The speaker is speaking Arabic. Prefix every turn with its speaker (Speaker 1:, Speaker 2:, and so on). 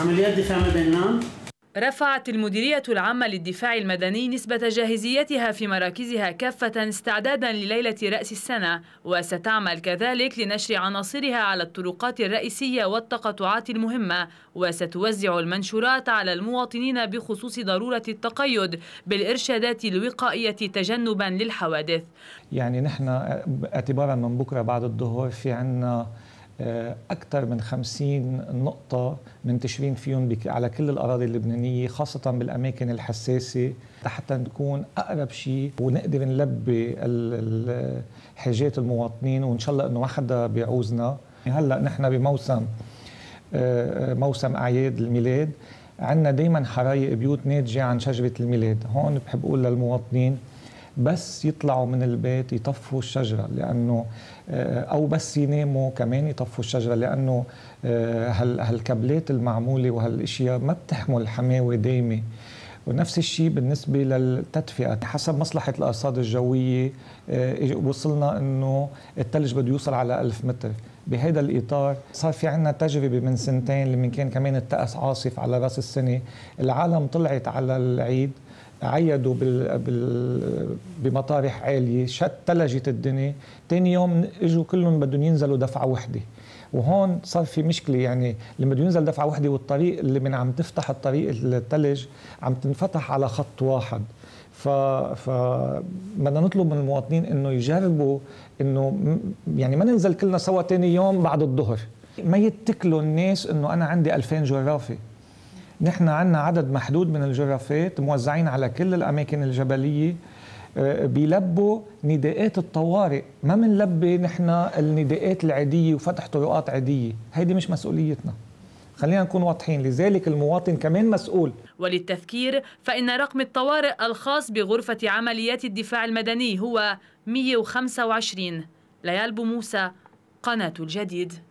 Speaker 1: عمليات دفاع نعم رفعت المديرية العامة للدفاع المدني نسبة جاهزيتها في مراكزها كافة استعدادا لليلة رأس السنة وستعمل كذلك لنشر عناصرها على الطرقات الرئيسية والتقاطعات المهمة وستوزع المنشورات على المواطنين بخصوص ضرورة التقيد بالإرشادات الوقائية تجنبا للحوادث
Speaker 2: يعني نحن اعتبارا من بكرة بعد الظهر في عنا آه، أكثر من 50 نقطة منتشرين فيهم على كل الأراضي اللبنانية خاصة بالأماكن الحساسة حتى نكون أقرب شيء ونقدر نلبي حاجات المواطنين وإن شاء الله إنه ما حدا بيعوزنا هلأ نحن بموسم آه، موسم أعياد الميلاد عندنا دايما حرايق بيوت ناتجة عن شجرة الميلاد هون بحب أقول للمواطنين بس يطلعوا من البيت يطفوا الشجرة لأنه آه، أو بس يناموا كمان يطفوا الشجرة لأنه آه، هالكابلات المعمولة وهالأشياء ما بتحمل حماوة دايمة ونفس الشيء بالنسبة للتدفئة حسب مصلحة الأرصاد الجوية آه، وصلنا أنه الثلج بده يوصل على ألف متر بهذا الإطار صار في عنا تجربة من سنتين لما كان كمان التأس عاصف على رأس السنة العالم طلعت على العيد عيدوا بال... بال... بمطارح عالية شت تلجت الدنيا تاني يوم اجوا كلهم بدهم ينزلوا دفعة وحدة وهون صار في مشكلة يعني لما بده ينزل دفعة وحدة والطريق اللي من عم تفتح الطريق الثلج عم تنفتح على خط واحد ف ف بدنا نطلب من المواطنين انه يجربوا انه يعني ما ننزل كلنا سوا ثاني يوم بعد الظهر ما يتكلوا الناس انه انا عندي 2000 جرافه نحن عندنا عدد محدود من الجرافات موزعين على كل الأماكن الجبلية آه، بيلبوا نداءات الطوارئ ما بنلبي نحن النداءات العادية وفتح طرقات عادية هيدي مش مسؤوليتنا خلينا نكون واضحين لذلك المواطن كمان مسؤول
Speaker 1: وللتذكير فإن رقم الطوارئ الخاص بغرفة عمليات الدفاع المدني هو 125 ليال بو موسى قناة الجديد